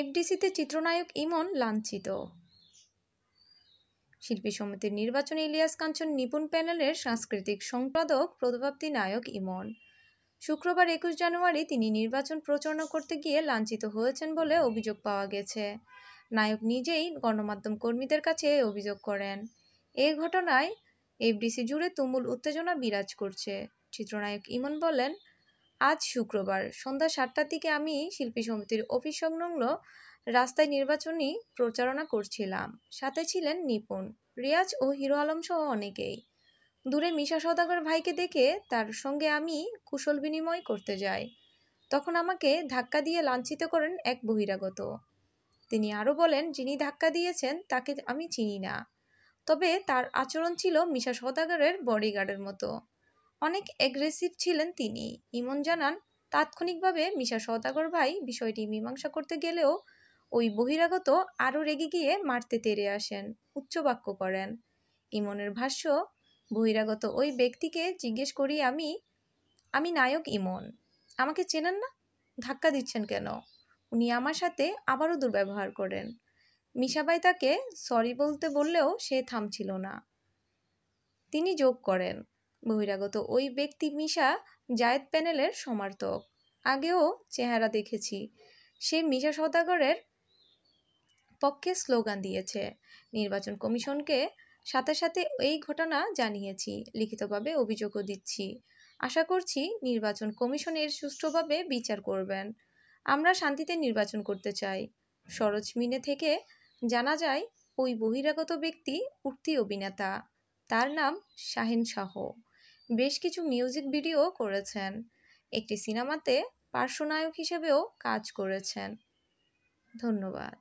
এফডিসিতে চিত্রনায়ক ইমন লাঞ্ছিত শিল্পী সমিতির নির্বাচনে ইলিয়াস কাঞ্চন নিপুণ প্যানেলের সাংস্কৃতিক সম্পাদক প্রভাবতী নায়ক ইমন শুক্রবার একুশ জানুয়ারি তিনি নির্বাচন প্রচারণা করতে গিয়ে লাঞ্ছিত হয়েছেন বলে অভিযোগ পাওয়া গেছে নায়ক নিজেই গণমাধ্যম কর্মীদের কাছে অভিযোগ করেন এ ঘটনায় এফডিসি জুড়ে তুমুল উত্তেজনা বিরাজ করছে চিত্রনায়ক ইমন বলেন আজ শুক্রবার সন্ধ্যা সাতটার দিকে আমি শিল্পী সমিতির অফিস সংলগ্ন রাস্তায় নির্বাচনী প্রচারণা করছিলাম সাথে ছিলেন নিপুণ রিয়াজ ও হিরো আলম সহ অনেকেই দূরে মিশা সদাগর ভাইকে দেখে তার সঙ্গে আমি কুশল বিনিময় করতে যাই তখন আমাকে ধাক্কা দিয়ে লাঞ্ছিত করেন এক বহিরাগত তিনি আরও বলেন যিনি ধাক্কা দিয়েছেন তাকে আমি চিনি না তবে তার আচরণ ছিল মিশা সদাগরের বডিগার্ডের মতো অনেক অ্যাগ্রেসিভ ছিলেন তিনি ইমন জানান তাৎক্ষণিকভাবে মিশা সওদাগর ভাই বিষয়টি মীমাংসা করতে গেলেও ওই বহিরাগত আরও রেগে গিয়ে মারতে তেরে আসেন উচ্চবাক্য করেন ইমনের ভাষ্য বহিরাগত ওই ব্যক্তিকে জিজ্ঞেস করি আমি আমি নায়ক ইমন আমাকে চেনেন না ধাক্কা দিচ্ছেন কেন উনি আমার সাথে আবারও দুর্ব্যবহার করেন মিশাবাই তাকে সরি বলতে বললেও সে থামছিল না তিনি যোগ করেন বহিরাগত ওই ব্যক্তি মিশা জায়েদ প্যানেলের সমার্থক আগেও চেহারা দেখেছি সে মিশা সৌদাগরের পক্ষে স্লোগান দিয়েছে নির্বাচন কমিশনকে সাথে সাথে এই ঘটনা জানিয়েছি লিখিতভাবে অভিযোগও দিচ্ছি আশা করছি নির্বাচন কমিশন এর সুষ্ঠুভাবে বিচার করবেন আমরা শান্তিতে নির্বাচন করতে চাই সরোজ মিনে থেকে জানা যায় ওই বহিরাগত ব্যক্তি উঠতি অভিনেতা তার নাম শাহিন শাহ বেশ কিছু মিউজিক ভিডিও করেছেন একটি সিনেমাতে পার্শ্বনায়ক হিসেবেও কাজ করেছেন ধন্যবাদ